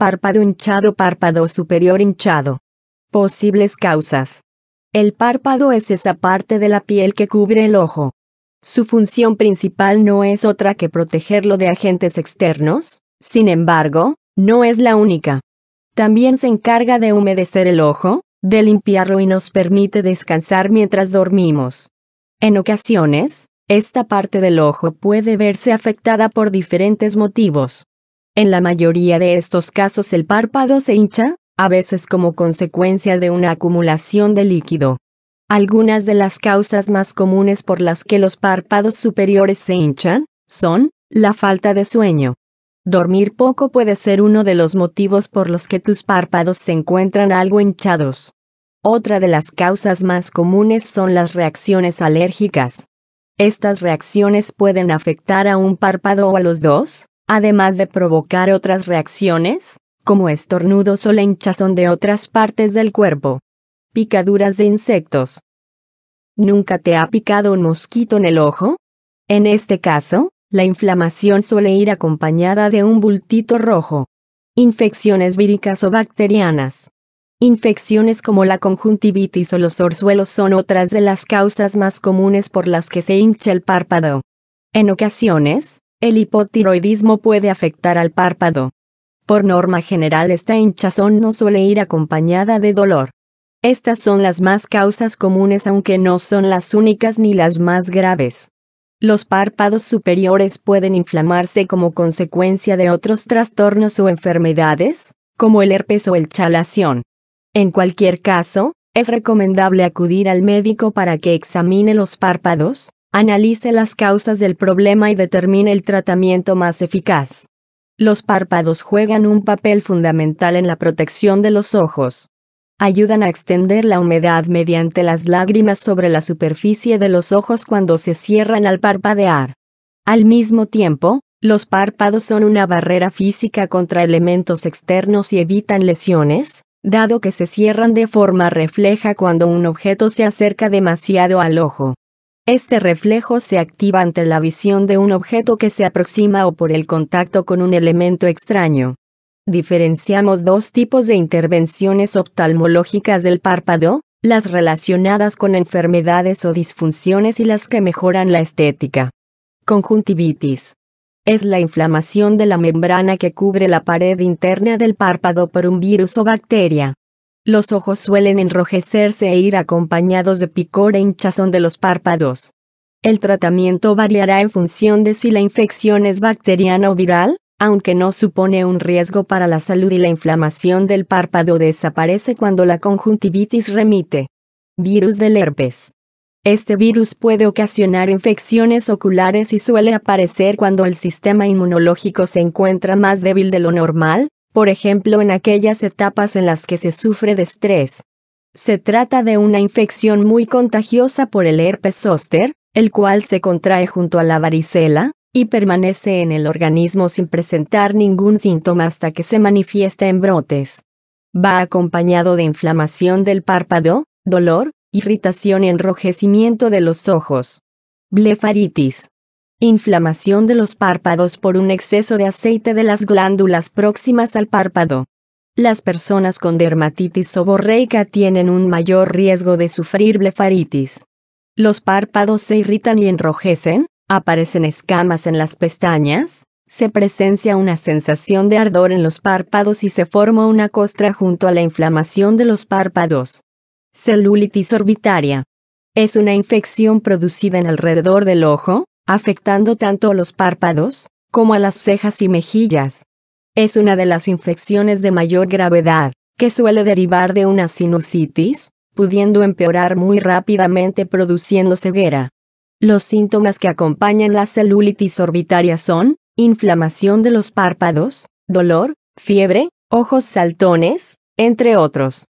Párpado hinchado, párpado superior hinchado. Posibles causas. El párpado es esa parte de la piel que cubre el ojo. Su función principal no es otra que protegerlo de agentes externos, sin embargo, no es la única. También se encarga de humedecer el ojo, de limpiarlo y nos permite descansar mientras dormimos. En ocasiones, esta parte del ojo puede verse afectada por diferentes motivos. En la mayoría de estos casos el párpado se hincha, a veces como consecuencia de una acumulación de líquido. Algunas de las causas más comunes por las que los párpados superiores se hinchan son la falta de sueño. Dormir poco puede ser uno de los motivos por los que tus párpados se encuentran algo hinchados. Otra de las causas más comunes son las reacciones alérgicas. Estas reacciones pueden afectar a un párpado o a los dos, además de provocar otras reacciones, como estornudos o la hinchazón de otras partes del cuerpo. Picaduras de insectos. ¿Nunca te ha picado un mosquito en el ojo? En este caso, la inflamación suele ir acompañada de un bultito rojo. Infecciones víricas o bacterianas. Infecciones como la conjuntivitis o los orzuelos son otras de las causas más comunes por las que se hincha el párpado. En ocasiones, el hipotiroidismo puede afectar al párpado. Por norma general esta hinchazón no suele ir acompañada de dolor. Estas son las más causas comunes aunque no son las únicas ni las más graves. Los párpados superiores pueden inflamarse como consecuencia de otros trastornos o enfermedades, como el herpes o el chalación. En cualquier caso, es recomendable acudir al médico para que examine los párpados, Analice las causas del problema y determine el tratamiento más eficaz. Los párpados juegan un papel fundamental en la protección de los ojos. Ayudan a extender la humedad mediante las lágrimas sobre la superficie de los ojos cuando se cierran al parpadear. Al mismo tiempo, los párpados son una barrera física contra elementos externos y evitan lesiones, dado que se cierran de forma refleja cuando un objeto se acerca demasiado al ojo. Este reflejo se activa ante la visión de un objeto que se aproxima o por el contacto con un elemento extraño. Diferenciamos dos tipos de intervenciones oftalmológicas del párpado, las relacionadas con enfermedades o disfunciones y las que mejoran la estética. Conjuntivitis. Es la inflamación de la membrana que cubre la pared interna del párpado por un virus o bacteria. Los ojos suelen enrojecerse e ir acompañados de picor e hinchazón de los párpados. El tratamiento variará en función de si la infección es bacteriana o viral, aunque no supone un riesgo para la salud y la inflamación del párpado desaparece cuando la conjuntivitis remite. Virus del herpes. Este virus puede ocasionar infecciones oculares y suele aparecer cuando el sistema inmunológico se encuentra más débil de lo normal, por ejemplo en aquellas etapas en las que se sufre de estrés. Se trata de una infección muy contagiosa por el herpes zóster, el cual se contrae junto a la varicela, y permanece en el organismo sin presentar ningún síntoma hasta que se manifiesta en brotes. Va acompañado de inflamación del párpado, dolor, irritación y enrojecimiento de los ojos. Blefaritis. Inflamación de los párpados por un exceso de aceite de las glándulas próximas al párpado. Las personas con dermatitis borreica tienen un mayor riesgo de sufrir blefaritis. Los párpados se irritan y enrojecen, aparecen escamas en las pestañas, se presencia una sensación de ardor en los párpados y se forma una costra junto a la inflamación de los párpados. Celulitis orbitaria. Es una infección producida en alrededor del ojo, afectando tanto a los párpados, como a las cejas y mejillas. Es una de las infecciones de mayor gravedad, que suele derivar de una sinusitis, pudiendo empeorar muy rápidamente produciendo ceguera. Los síntomas que acompañan la celulitis orbitaria son, inflamación de los párpados, dolor, fiebre, ojos saltones, entre otros.